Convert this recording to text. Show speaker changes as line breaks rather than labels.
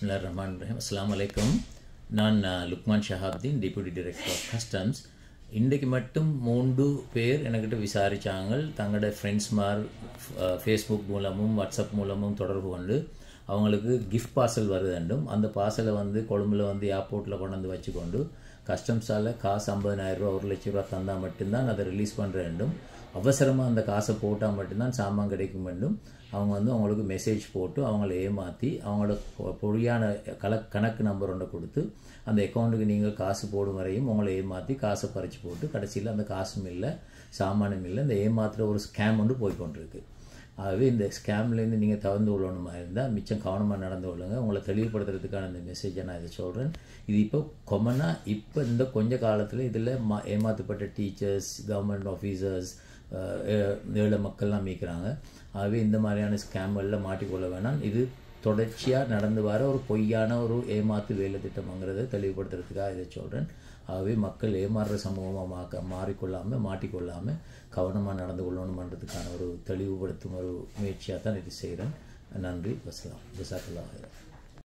பிஸ்மில்லா ரஹ்மான் ரஹீம் அஸ்லாம் வலைக்கம் நான் Lukman Shahabdeen deputy director of customs இன்றைக்கு மட்டும் மூன்று பேர் என்கிட்ட விசாரித்தாங்க தங்களோட ஃப்ரெண்ட்ஸ்மார் ஃபேஸ்புக் மூலமும் வாட்ஸ்அப் மூலமும் தொடர்பு கொண்டு அவங்களுக்கு கிஃப்ட் பார்சல் வருதுண்டும் அந்த பார்சலை வந்து கொழும்புல வந்து ஏர்போர்ட்டில் கொண்டு வந்து வச்சுக்கொண்டு கஸ்டம்ஸால் காசு ரூபா ஒரு லட்ச ரூபா தந்தால் மட்டும்தான் அதை ரிலீஸ் பண்ணுற வேண்டும் அவசரமாக அந்த காசை போட்டால் மட்டும்தான் சாமான் கிடைக்கும் வேண்டும் அவங்க வந்து அவங்களுக்கு மெசேஜ் போட்டு அவங்கள ஏமாற்றி அவங்களோட பொழியான கல கணக்கு நம்பர் ஒன்றை கொடுத்து அந்த அக்கௌண்ட்டுக்கு நீங்கள் காசு போடும் வரையும் அவங்கள ஏமாற்றி காசை பறித்து போட்டு கடைசியில் அந்த காசும் இல்லை சாமானும் இல்லை அந்த ஏமாத்துகிற ஒரு ஸ்கேம் ஒன்று போய்கொண்டிருக்கு ஆகவே இந்த ஸ்கேம்லேருந்து நீங்கள் தவிர்ந்து கொள்ளணுமா இருந்தால் மிச்சம் கவனமாக நடந்து கொள்ளுங்க உங்களை தெளிவுபடுத்துறதுக்கான இந்த மெசேஜை நான் இதை சொல்கிறேன் இது இப்போ கொமனாக இப்போ இந்த கொஞ்ச காலத்தில் இதில் மா ஏமாற்றப்பட்ட டீச்சர்ஸ் கவர்மெண்ட் ஆஃபீஸர்ஸ் ஏழை மக்கள்லாம் மீக்கிறாங்க ஆகவே இந்த மாதிரியான ஸ்கேம்களில் மாட்டிக்கொள்ள வேணாம் இது தொடர்ச்சியாக நடந்து வர ஒரு பொய்யான ஒரு ஏமாத்து வேலை திட்டம்ங்கிறத தெளிவுபடுத்துறதுக்காக இதை சொல்கிறேன் ஆகவே மக்கள் ஏமாறுற சமூகமாக மாக்க மாறிக்கொள்ளாமல் மாட்டிக்கொள்ளாமல் கவனமாக நடந்து கொள்ளணுமன்றதுக்கான ஒரு தெளிவுபடுத்தும் ஒரு முயற்சியாக தான் இது செய்கிறேன் நன்றி வசலாம் ஜசாக்குல்லா